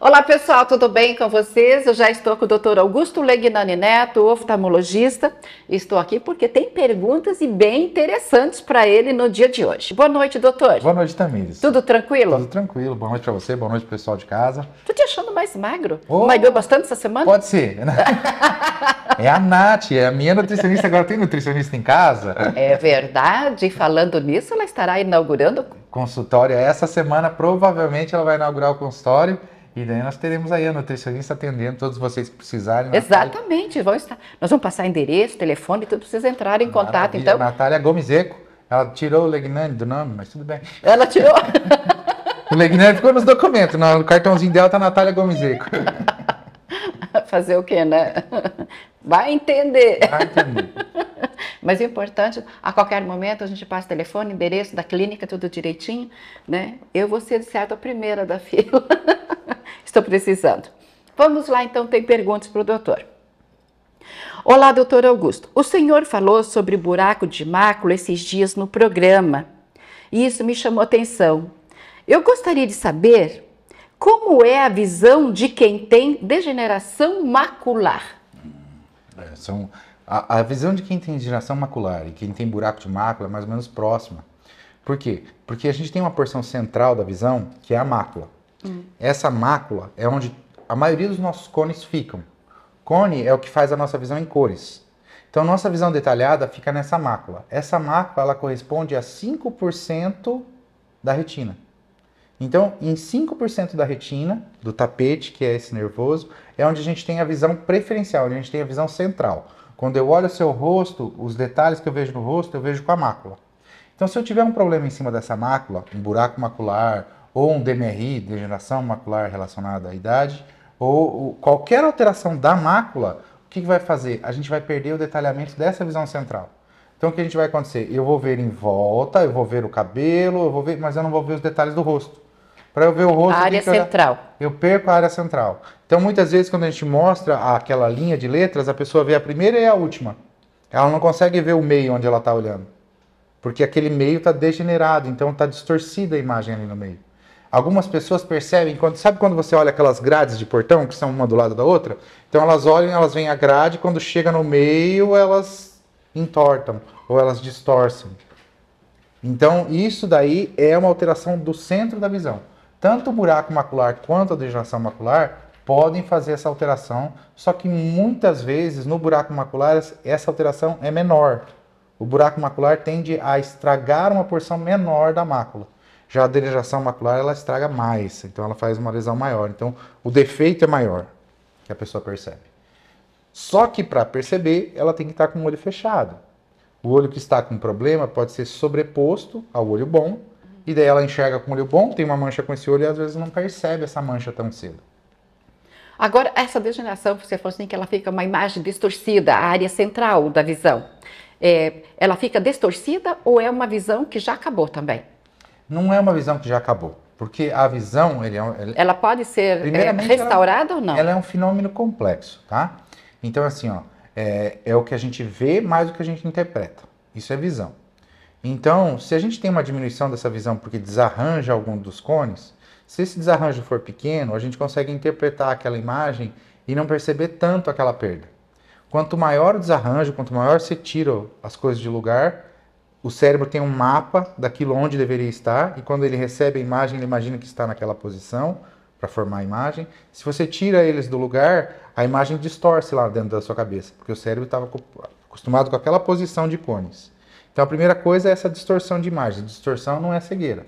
Olá pessoal, tudo bem com vocês? Eu já estou com o Dr. Augusto Legnani Neto, oftalmologista. Estou aqui porque tem perguntas e bem interessantes para ele no dia de hoje. Boa noite, doutor. Boa noite, Tamires. Tudo tranquilo? Tudo tranquilo. Boa noite para você, boa noite pessoal de casa. Tô te achando mais magro. Oh, bastante essa semana? Pode ser. Né? é a Nath, é a minha nutricionista. Agora tem nutricionista em casa? É verdade. Falando nisso, ela estará inaugurando consultório essa semana. Provavelmente ela vai inaugurar o consultório. E daí nós teremos aí a nutricionista atendendo todos vocês que precisarem. Exatamente, vão estar. Nós vamos passar endereço, telefone, tudo precisa entrar em Maravilha. contato. Então, Natália Gomeseco, ela tirou o Legnani do nome, mas tudo bem. Ela tirou. o Legnani ficou nos documentos, no cartãozinho dela tá Natália Gomeseco. Fazer o quê, né? Vai entender. Vai entender. Mas o importante, a qualquer momento a gente passa o telefone, endereço da clínica, tudo direitinho, né? Eu vou ser, de certo, a primeira da fila estou precisando. Vamos lá, então, tem perguntas para o doutor. Olá, doutor Augusto. O senhor falou sobre buraco de mácula esses dias no programa. E isso me chamou atenção. Eu gostaria de saber como é a visão de quem tem degeneração macular. É, são, a, a, visão de quem tem degeneração macular e quem tem buraco de mácula é mais ou menos próxima. Por quê? Porque a gente tem uma porção central da visão que é a mácula. Hum. Essa mácula é onde a maioria dos nossos cones ficam. Cone é o que faz a nossa visão em cores. Então, nossa visão detalhada fica nessa mácula. Essa mácula ela corresponde a 5% da retina. Então, em 5% da retina, do tapete, que é esse nervoso, é onde a gente tem a visão preferencial, onde a gente tem a visão central. Quando eu olho o seu rosto, os detalhes que eu vejo no rosto, eu vejo com a mácula. Então, se eu tiver um problema em cima dessa mácula, um buraco macular, ou um DMRI, degeneração macular relacionada à idade, ou qualquer alteração da mácula, o que, que vai fazer? A gente vai perder o detalhamento dessa visão central. Então o que a gente vai acontecer? Eu vou ver em volta, eu vou ver o cabelo, eu vou ver, mas eu não vou ver os detalhes do rosto. Para eu ver o rosto. A área central. Eu, eu perco a área central. Então muitas vezes quando a gente mostra aquela linha de letras, a pessoa vê a primeira e a última. Ela não consegue ver o meio onde ela está olhando. Porque aquele meio está degenerado, então está distorcida a imagem ali no meio. Algumas pessoas percebem, quando, sabe quando você olha aquelas grades de portão que são uma do lado da outra? Então elas olham, elas veem a grade, quando chega no meio elas entortam ou elas distorcem. Então isso daí é uma alteração do centro da visão. Tanto o buraco macular quanto a degeneração macular podem fazer essa alteração, só que muitas vezes no buraco macular essa alteração é menor. O buraco macular tende a estragar uma porção menor da mácula. Já a degeneração macular, ela estraga mais, então ela faz uma lesão maior. Então, o defeito é maior que a pessoa percebe. Só que para perceber, ela tem que estar tá com o olho fechado. O olho que está com problema pode ser sobreposto ao olho bom, e daí ela enxerga com o olho bom, tem uma mancha com esse olho e às vezes não percebe essa mancha tão cedo. Agora, essa degeneração, você falou assim que ela fica uma imagem distorcida, a área central da visão. É, ela fica distorcida ou é uma visão que já acabou também? não é uma visão que já acabou. Porque a visão, ele é um, ele... ela pode ser é, restaurada ela, ou não? Ela é um fenômeno complexo, tá? Então, assim, ó, é, é o que a gente vê mais do que a gente interpreta. Isso é visão. Então, se a gente tem uma diminuição dessa visão porque desarranja algum dos cones, se esse desarranjo for pequeno, a gente consegue interpretar aquela imagem e não perceber tanto aquela perda. Quanto maior o desarranjo, quanto maior você tira as coisas de lugar, o cérebro tem um mapa daquilo onde deveria estar e quando ele recebe a imagem, ele imagina que está naquela posição para formar a imagem. Se você tira eles do lugar, a imagem distorce lá dentro da sua cabeça, porque o cérebro estava acostumado com aquela posição de cones. Então a primeira coisa é essa distorção de imagem. Distorção não é cegueira,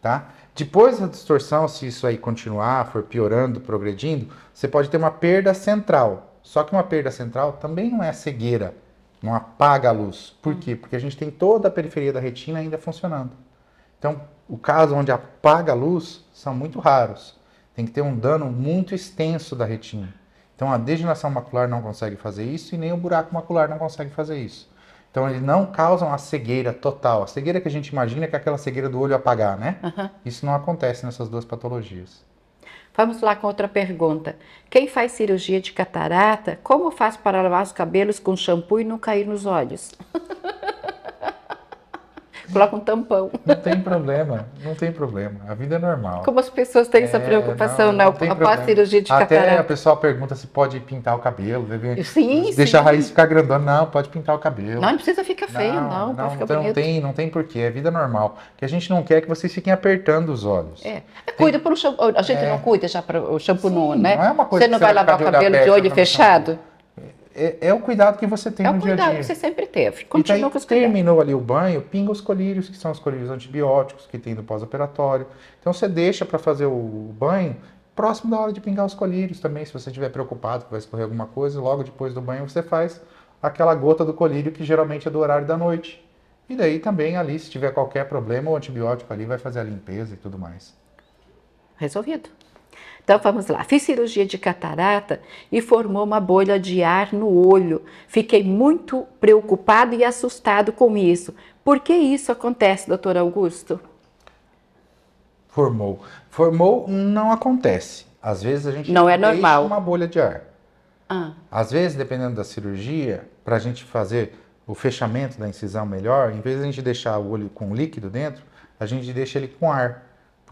tá? Depois da distorção, se isso aí continuar, for piorando, progredindo, você pode ter uma perda central. Só que uma perda central também não é cegueira não apaga a luz. Por hum. quê? Porque a gente tem toda a periferia da retina ainda funcionando. Então, o caso onde apaga a luz são muito raros. Tem que ter um dano muito extenso da retina. Então, a degeneração macular não consegue fazer isso e nem o buraco macular não consegue fazer isso. Então, eles não causam a cegueira total. A cegueira que a gente imagina é, é aquela cegueira do olho apagar, né? Uhum. Isso não acontece nessas duas patologias. Vamos lá com outra pergunta. Quem faz cirurgia de catarata, como faz para lavar os cabelos com shampoo e não cair nos olhos? coloca um tampão. Não tem problema, não tem problema. A vida é normal. Como as pessoas têm é, essa preocupação, não, né? não, não após a cirurgia de Até catarata. a pessoa pergunta se pode pintar o cabelo, deve sim, deixar sim. a raiz ficar grandona. Não, pode pintar o cabelo. Não, não precisa ficar feio, não. Não, não, ficar então não tem, não tem porquê, é vida normal. que a gente não quer é que vocês fiquem apertando os olhos. É, é tem... cuida para o shampoo. A gente é. não cuida já para o shampoo, sim, não, né? Não é uma coisa você não vai lavar o cabelo de olho fechado? É, é, o cuidado que você tem é no dia a dia. É o cuidado que você sempre teve. Continua com daí, tá terminou ali o banho, pinga os colírios, que são os colírios antibióticos que tem no pós-operatório. Então você deixa para fazer o banho próximo da hora de pingar os colírios também, se você estiver preocupado que vai escorrer alguma coisa, logo depois do banho você faz aquela gota do colírio que geralmente é do horário da noite. E daí também ali, se tiver qualquer problema, o antibiótico ali vai fazer a limpeza e tudo mais. Resolvido. Então vamos lá, fiz cirurgia de catarata e formou uma bolha de ar no olho. Fiquei muito preocupado e assustado com isso. Por que isso acontece, doutor Augusto? Formou. Formou não acontece. Às vezes a gente não é normal uma bolha de ar. Ah. Às vezes, dependendo da cirurgia, para a gente fazer o fechamento da incisão melhor, em vez de a gente deixar o olho com líquido dentro, a gente deixa ele com ar.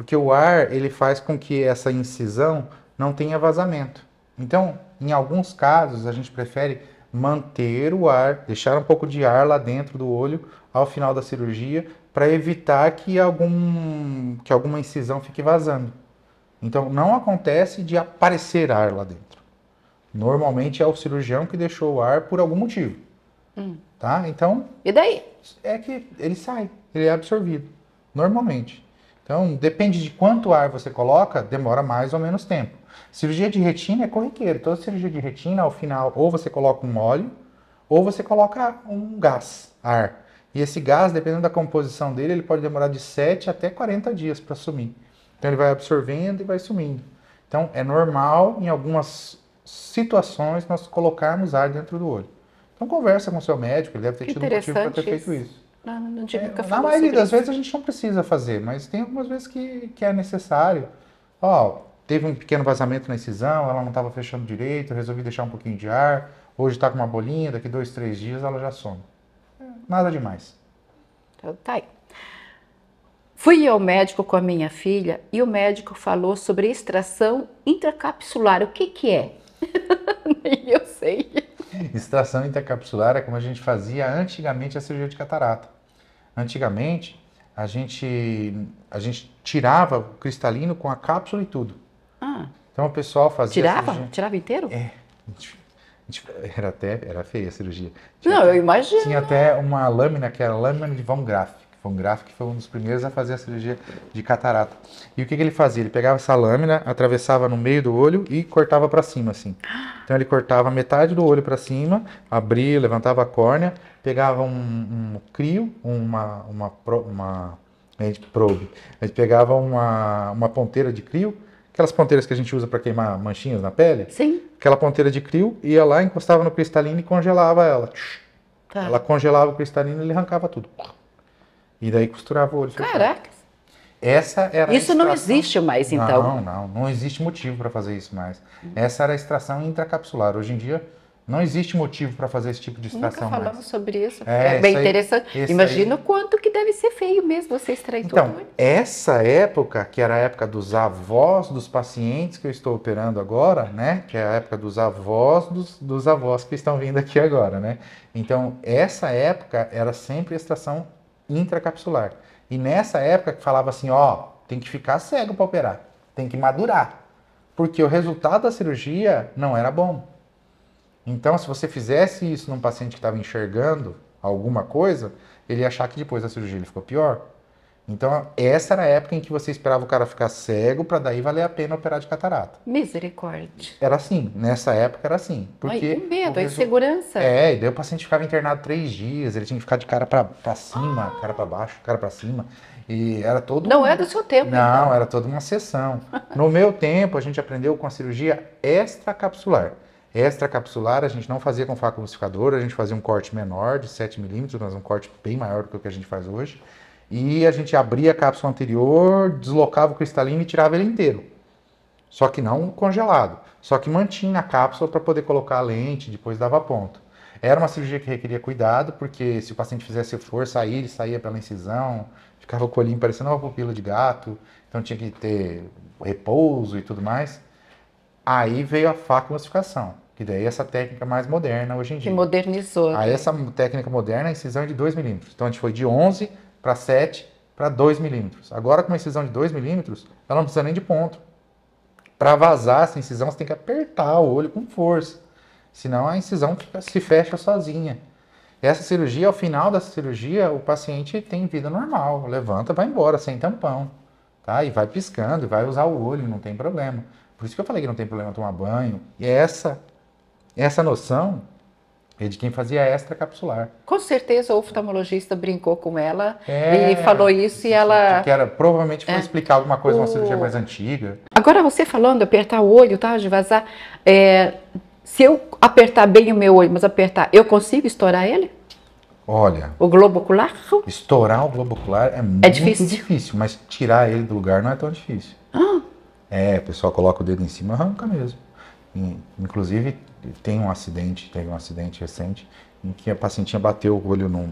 Porque o ar, ele faz com que essa incisão não tenha vazamento. Então, em alguns casos, a gente prefere manter o ar, deixar um pouco de ar lá dentro do olho ao final da cirurgia para evitar que, algum, que alguma incisão fique vazando. Então, não acontece de aparecer ar lá dentro. Normalmente é o cirurgião que deixou o ar por algum motivo. Hum. Tá? Então. E daí? É que ele sai, ele é absorvido. Normalmente. Então, depende de quanto ar você coloca, demora mais ou menos tempo. Cirurgia de retina é corriqueiro. Toda cirurgia de retina, ao final, ou você coloca um óleo, ou você coloca um gás, ar. E esse gás, dependendo da composição dele, ele pode demorar de 7 até 40 dias para sumir. Então, ele vai absorvendo e vai sumindo. Então, é normal, em algumas situações, nós colocarmos ar dentro do olho. Então, conversa com o seu médico, ele deve ter que tido um motivo para ter feito isso. É, na, na é, Na maioria das isso. vezes a gente não precisa fazer, mas tem algumas vezes que, que é necessário. Ó, oh, teve um pequeno vazamento na incisão, ela não estava fechando direito, resolvi deixar um pouquinho de ar, hoje está com uma bolinha, daqui dois, três dias ela já some. É, nada demais. Então tá aí. Fui ao médico com a minha filha e o médico falou sobre extração intracapsular. O que que é? Extração intracapsular é como a gente fazia antigamente a cirurgia de catarata. Antigamente, a gente, a gente tirava o cristalino com a cápsula e tudo. Ah. Então o pessoal fazia. Tirava? Tirava inteiro? É. Era até era feia a cirurgia. Tinha Não, até, eu imagino. Tinha até uma lâmina que era lâmina de Von Graff. Foi um gráfico que foi um dos primeiros a fazer a cirurgia de catarata. E o que, que ele fazia? Ele pegava essa lâmina, atravessava no meio do olho e cortava para cima, assim. Então ele cortava metade do olho para cima, abria, levantava a córnea, pegava um, um crio, uma, uma, uma a gente probe. A gente pegava uma, uma ponteira de crio, aquelas ponteiras que a gente usa para queimar manchinhas na pele. Sim. Aquela ponteira de crio ia lá, encostava no cristalino e congelava ela. Tá. Ela congelava o cristalino e ele arrancava tudo. E daí costurava o olho. Caraca! Essa era Isso não existe mais, então. Não, não, não existe motivo para fazer isso mais. Essa era a extração intracapsular. Hoje em dia não existe motivo para fazer esse tipo de extração Nunca falamos mais. sobre isso. É, é bem aí, interessante. Imagina o quanto que deve ser feio mesmo você extrair então, tudo. Então, essa época, que era a época dos avós dos pacientes que eu estou operando agora, né? Que é a época dos avós dos, dos avós que estão vindo aqui agora, né? Então, essa época era sempre extração intracapsular. E nessa época que falava assim, ó, tem que ficar cego para operar, tem que madurar, porque o resultado da cirurgia não era bom. Então, se você fizesse isso num paciente que estava enxergando alguma coisa, ele ia achar que depois da cirurgia ele ficou pior. Então, essa era a época em que você esperava o cara ficar cego para daí valer a pena operar de catarata. Misericórdia. Era assim, nessa época era assim. Porque Ai, com medo, a insegurança. É, e daí o paciente ficava internado três dias, ele tinha que ficar de cara para cima, ah. cara para baixo, cara para cima. E era todo. Não um... é do seu tempo. Não, então. era toda uma sessão. No meu tempo, a gente aprendeu com a cirurgia extracapsular. Extracapsular a gente não fazia com faca a gente fazia um corte menor de 7 milímetros, mas um corte bem maior do que o que a gente faz hoje. E a gente abria a cápsula anterior, deslocava o cristalino e tirava ele inteiro. Só que não congelado. Só que mantinha a cápsula para poder colocar a lente, depois dava ponto. Era uma cirurgia que requeria cuidado, porque se o paciente fizesse força, aí ele saía pela incisão, ficava o colinho parecendo uma pupila de gato, então tinha que ter repouso e tudo mais. Aí veio a faculossificação, que daí é essa técnica mais moderna hoje em dia. Que modernizou. Aí essa técnica moderna, a incisão é de 2 milímetros. Então a gente foi de 11 para 7, para 2 milímetros. Agora, com uma incisão de 2 milímetros, ela não precisa nem de ponto. Para vazar essa incisão, você tem que apertar o olho com força. Senão a incisão fica, se fecha sozinha. Essa cirurgia, ao final dessa cirurgia, o paciente tem vida normal, levanta, vai embora sem tampão, tá? E vai piscando, vai usar o olho, não tem problema. Por isso que eu falei que não tem problema tomar banho. E essa essa noção de quem fazia extra capsular. Com certeza o oftalmologista brincou com ela é, e falou isso e ela. Que era, provavelmente foi é. explicar alguma coisa, o... uma cirurgia mais antiga. Agora você falando, apertar o olho, tá? De vazar. É, se eu apertar bem o meu olho, mas apertar, eu consigo estourar ele? Olha. O globo ocular? Estourar o globo ocular é, é muito difícil. difícil, mas tirar ele do lugar não é tão difícil. Ah. É, o pessoal coloca o dedo em cima e arranca mesmo inclusive, tem um acidente, teve um acidente recente, em que a pacientinha bateu o olho num,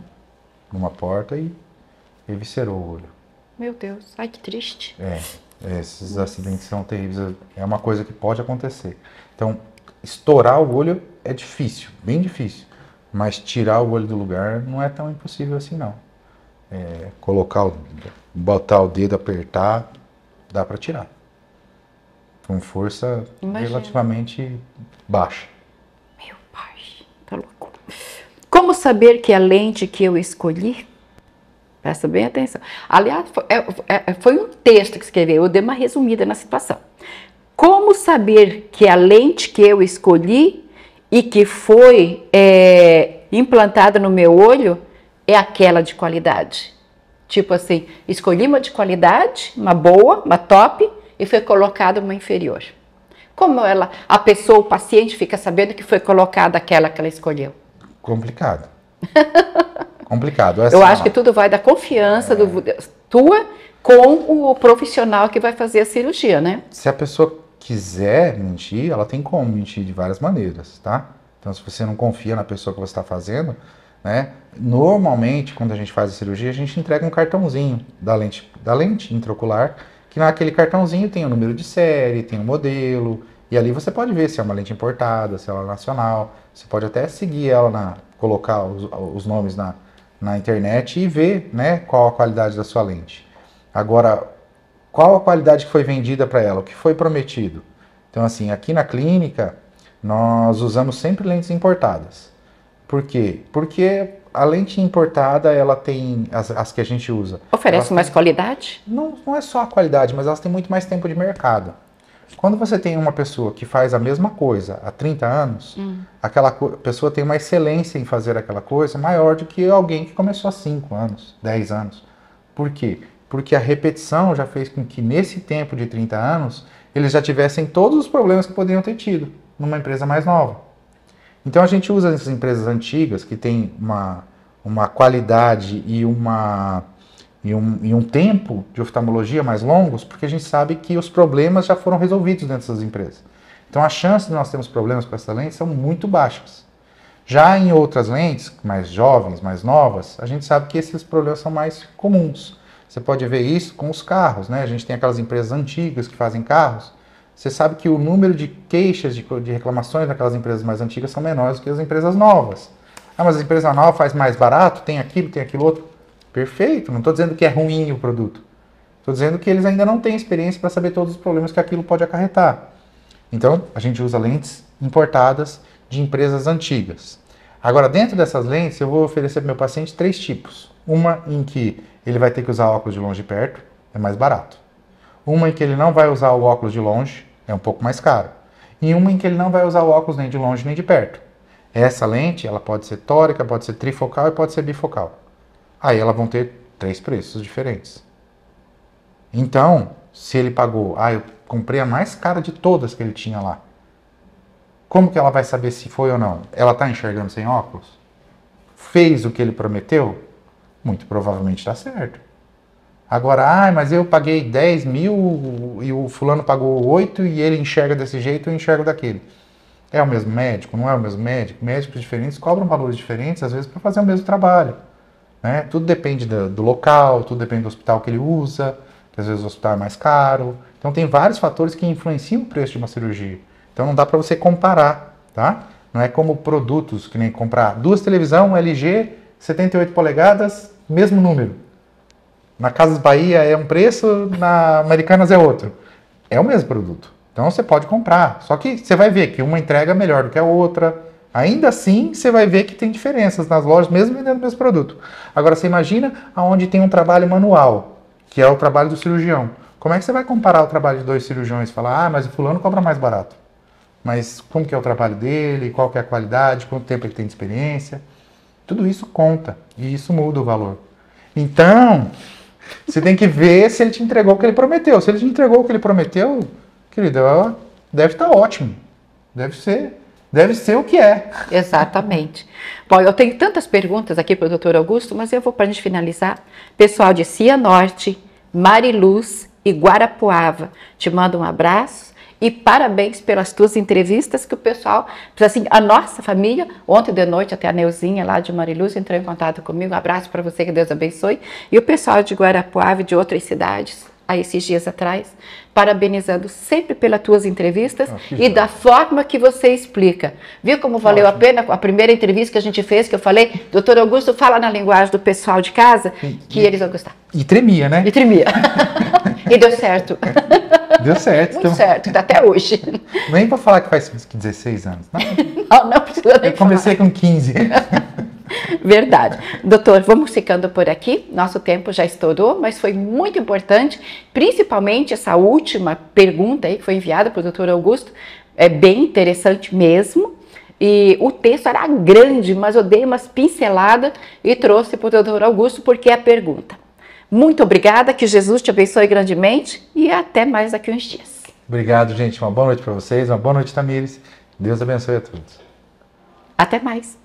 numa porta e eviscerou o olho. Meu Deus, ai que triste. É, é esses Nossa. acidentes são terríveis, é uma coisa que pode acontecer. Então, estourar o olho é difícil, bem difícil, mas tirar o olho do lugar não é tão impossível assim não. É, colocar o, botar o dedo, apertar, dá para tirar com força Imagina. relativamente baixa. Meu pai, tá louco. Como saber que a lente que eu escolhi? Presta bem atenção. Aliás, é, é, é, foi, um texto que escreveu, eu dei uma resumida na situação. Como saber que a lente que eu escolhi e que foi é, implantada no meu olho é aquela de qualidade? Tipo assim, escolhi uma de qualidade, uma boa, uma top, e foi colocada uma inferior. Como ela, a pessoa, o paciente fica sabendo que foi colocada aquela que ela escolheu? Complicado. Complicado. Essa Eu é acho que tudo vai da confiança é... do, tua com o profissional que vai fazer a cirurgia, né? Se a pessoa quiser mentir, ela tem como mentir de várias maneiras, tá? Então, se você não confia na pessoa que você está fazendo, né? Normalmente, quando a gente faz a cirurgia, a gente entrega um cartãozinho da lente, da lente intraocular que naquele cartãozinho tem o número de série, tem o modelo, e ali você pode ver se é uma lente importada, se ela é nacional. Você pode até seguir ela, na, colocar os, os nomes na, na internet e ver né, qual a qualidade da sua lente. Agora, qual a qualidade que foi vendida para ela, o que foi prometido. Então, assim, aqui na clínica, nós usamos sempre lentes importadas. Por quê? Porque a lente importada, ela tem as, as que a gente usa. Oferece mais tem, qualidade? Não, não é só a qualidade, mas elas têm muito mais tempo de mercado. Quando você tem uma pessoa que faz a mesma coisa há 30 anos, hum. aquela pessoa tem uma excelência em fazer aquela coisa maior do que alguém que começou há 5 anos, 10 anos. Por quê? Porque a repetição já fez com que nesse tempo de 30 anos eles já tivessem todos os problemas que poderiam ter tido numa empresa mais nova. Então a gente usa essas empresas antigas que tem uma, uma qualidade e, uma, e, um, e um tempo de oftalmologia mais longos, porque a gente sabe que os problemas já foram resolvidos dentro dessas empresas. Então a chance de nós termos problemas com essa lente são muito baixas. Já em outras lentes, mais jovens, mais novas, a gente sabe que esses problemas são mais comuns. Você pode ver isso com os carros, né? A gente tem aquelas empresas antigas que fazem carros, você sabe que o número de queixas, de, de reclamações naquelas empresas mais antigas são menores do que as empresas novas. Ah, mas a empresa nova faz mais barato, tem aquilo, tem aquilo outro. Perfeito, não estou dizendo que é ruim o produto. Estou dizendo que eles ainda não têm experiência para saber todos os problemas que aquilo pode acarretar. Então, a gente usa lentes importadas de empresas antigas. Agora, dentro dessas lentes, eu vou oferecer para meu paciente três tipos. Uma em que ele vai ter que usar óculos de longe e perto, é mais barato. Uma em que ele não vai usar o óculos de longe, é um pouco mais caro. E uma em que ele não vai usar o óculos nem de longe nem de perto. Essa lente, ela pode ser tórica, pode ser trifocal e pode ser bifocal. Aí elas vão ter três preços diferentes. Então, se ele pagou, ah, eu comprei a mais cara de todas que ele tinha lá. Como que ela vai saber se foi ou não? Ela está enxergando sem óculos? Fez o que ele prometeu? Muito provavelmente está certo. Agora, ah, mas eu paguei 10 mil e o fulano pagou 8 e ele enxerga desse jeito, eu enxergo daquele. É o mesmo médico? Não é o mesmo médico? Médicos diferentes cobram valores diferentes, às vezes, para fazer o mesmo trabalho. Né? Tudo depende do, do, local, tudo depende do hospital que ele usa, que às vezes o hospital é mais caro. Então, tem vários fatores que influenciam o preço de uma cirurgia. Então, não dá para você comparar, tá? Não é como produtos, que nem comprar duas televisão LG, 78 polegadas, mesmo número. Na Casas Bahia é um preço, na Americanas é outro. É o mesmo produto. Então você pode comprar. Só que você vai ver que uma entrega é melhor do que a outra. Ainda assim, você vai ver que tem diferenças nas lojas, mesmo vendendo o mesmo produto. Agora, você imagina aonde tem um trabalho manual, que é o trabalho do cirurgião. Como é que você vai comparar o trabalho de dois cirurgiões e falar, ah, mas o fulano cobra mais barato? Mas como que é o trabalho dele, qual que é a qualidade, quanto tempo ele tem de experiência? Tudo isso conta e isso muda o valor. Então, você tem que ver se ele te entregou o que ele prometeu. Se ele te entregou o que ele prometeu, querido, deve estar tá ótimo. Deve ser. Deve ser o que é. Exatamente. Bom, eu tenho tantas perguntas aqui para o doutor Augusto, mas eu vou para a gente finalizar. Pessoal de Cia Norte, Mariluz e Guarapuava, te mando um abraço e parabéns pelas tuas entrevistas, que o pessoal, assim, a nossa família, ontem de noite até a Neuzinha lá de Mariluz entrou em contato comigo, um abraço para você, que Deus abençoe, e o pessoal de Guarapuava e de outras cidades há esses dias atrás, parabenizando sempre pelas tuas entrevistas ah, e da forma que você explica. Viu como valeu Ótimo. a pena a primeira entrevista que a gente fez, que eu falei, doutor Augusto, fala na linguagem do pessoal de casa, e, que e, eles vão gostar. E tremia, né? E tremia. e deu certo. É, deu certo. deu então... certo, tá até hoje. Nem para falar que faz 16 anos. Não, né? não, não precisa nem Eu comecei falar. com 15. Verdade. Doutor, vamos ficando por aqui. Nosso tempo já estourou, mas foi muito importante, principalmente essa última pergunta aí que foi enviada para o doutor Augusto. É bem interessante mesmo. E o texto era grande, mas eu dei umas pinceladas e trouxe para o doutor Augusto porque é a pergunta. Muito obrigada, que Jesus te abençoe grandemente e até mais daqui uns dias. Obrigado, gente. Uma boa noite para vocês, uma boa noite, Tamires. Deus abençoe a todos. Até mais.